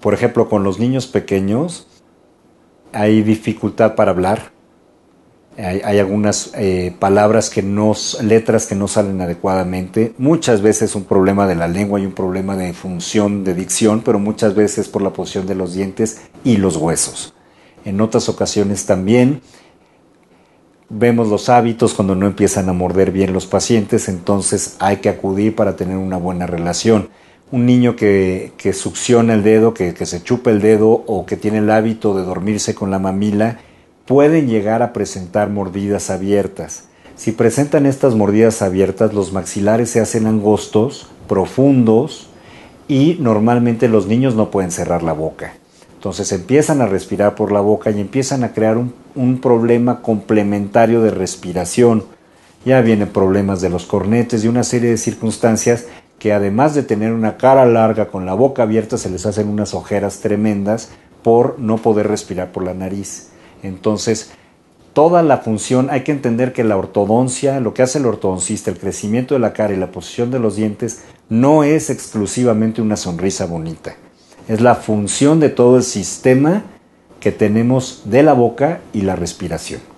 Por ejemplo, con los niños pequeños hay dificultad para hablar. Hay, algunas eh, palabras que no, letras que no salen adecuadamente. Muchas veces un problema de la lengua y un problema de función, de dicción, pero muchas veces por la posición de los dientes y los huesos. En otras ocasiones también vemos los hábitos cuando no empiezan a morder bien los pacientes, entonces hay que acudir para tener una buena relación. Un niño que, succiona el dedo, que, que se chupa el dedo o que tiene el hábito de dormirse con la mamila, pueden llegar a presentar mordidas abiertas. Si presentan estas mordidas abiertas, los maxilares se hacen angostos, profundos y normalmente los niños no pueden cerrar la boca. Entonces empiezan a respirar por la boca y empiezan a crear un, problema complementario de respiración. Ya vienen problemas de los cornetes y una serie de circunstancias que además de tener una cara larga con la boca abierta se les hacen unas ojeras tremendas por no poder respirar por la nariz. Entonces, toda la función, hay que entender que la ortodoncia, lo que hace el ortodoncista, el crecimiento de la cara y la posición de los dientes, no es exclusivamente una sonrisa bonita. Es la función de todo el sistema que tenemos de la boca y la respiración.